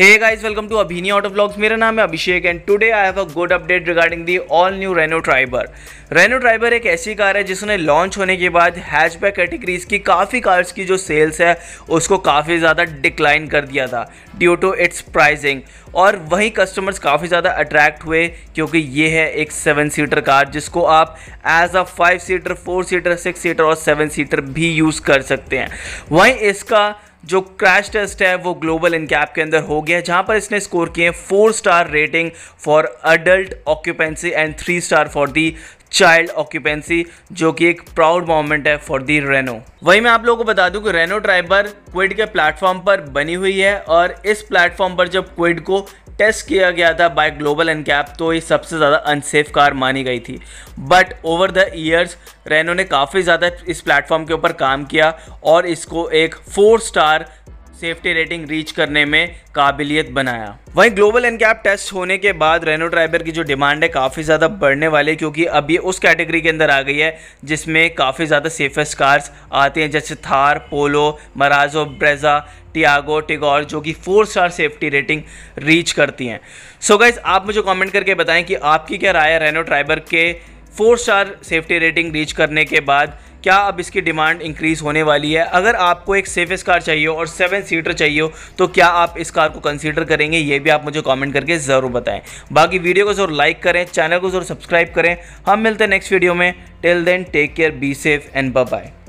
hey guys welcome to Abhini auto blogs मेरा नाम है Abhishek and today I have a good update regarding the all new Renault Triber Renault Triber एक ऐसी car है जिसने launch होने के बाद हैचबैक कैटेगरीज की काफ़ी कार्स की जो सेल्स है उसको काफ़ी ज़्यादा डिक्लाइन कर दिया था ड्यू टू इट्स प्राइजिंग और वहीं कस्टमर्स काफ़ी ज़्यादा अट्रैक्ट हुए क्योंकि ये है एक सेवन सीटर कार जिसको आप as a five seater four seater six seater और सेवन सीटर भी यूज़ कर सकते हैं वहीं इसका जो क्रैश टेस्ट है वो ग्लोबल इनकैप के अंदर हो गया है जहाँ पर इसने स्कोर किए four star rating for adult occupancy and three star for the child occupancy जो कि एक प्राउड मोमेंट है फॉर दी रेनो वहीं मैं आप लोगों को बता दूं कि रेनो ट्राइबर क्विड के प्लेटफॉर्म पर बनी हुई है और इस प्लेटफॉर्म पर जब क्विड को टेस्ट किया गया था बाय ग्लोबल एन कैप तो ये सबसे ज़्यादा अनसेफ कार मानी गई थी but over the years Renault ने काफ़ी ज़्यादा इस प्लेटफॉर्म के ऊपर काम किया और इसको एक four star safety rating reach करने में काबिलियत बनाया वहीं ग्लोबल एनकैप टेस्ट होने के बाद रेनो ड्राइवर की जो डिमांड है काफ़ी ज़्यादा बढ़ने वाली है क्योंकि अब ये उस कैटेगरी के अंदर आ गई है जिसमें काफ़ी ज़्यादा सेफेस्ट कार्स आते हैं जैसे Thar Polo Marazzo Brezza Tiago Tigor जो कि four star safety rating reach करती हैं सो गाइज आप मुझे कॉमेंट करके बताएँ कि आपकी क्या राय है रेनो ड्राइवर के four star safety rating reach करने के बाद क्या अब इसकी डिमांड इंक्रीज़ होने वाली है अगर आपको एक सेफेस्ट कार चाहिए और सेवन सीटर चाहिए हो तो क्या आप इस कार को कंसीडर करेंगे ये भी आप मुझे कमेंट करके ज़रूर बताएं बाकी वीडियो को ज़रूर लाइक करें चैनल को ज़रूर सब्सक्राइब करें हम मिलते हैं नेक्स्ट वीडियो में till then take care be safe and bye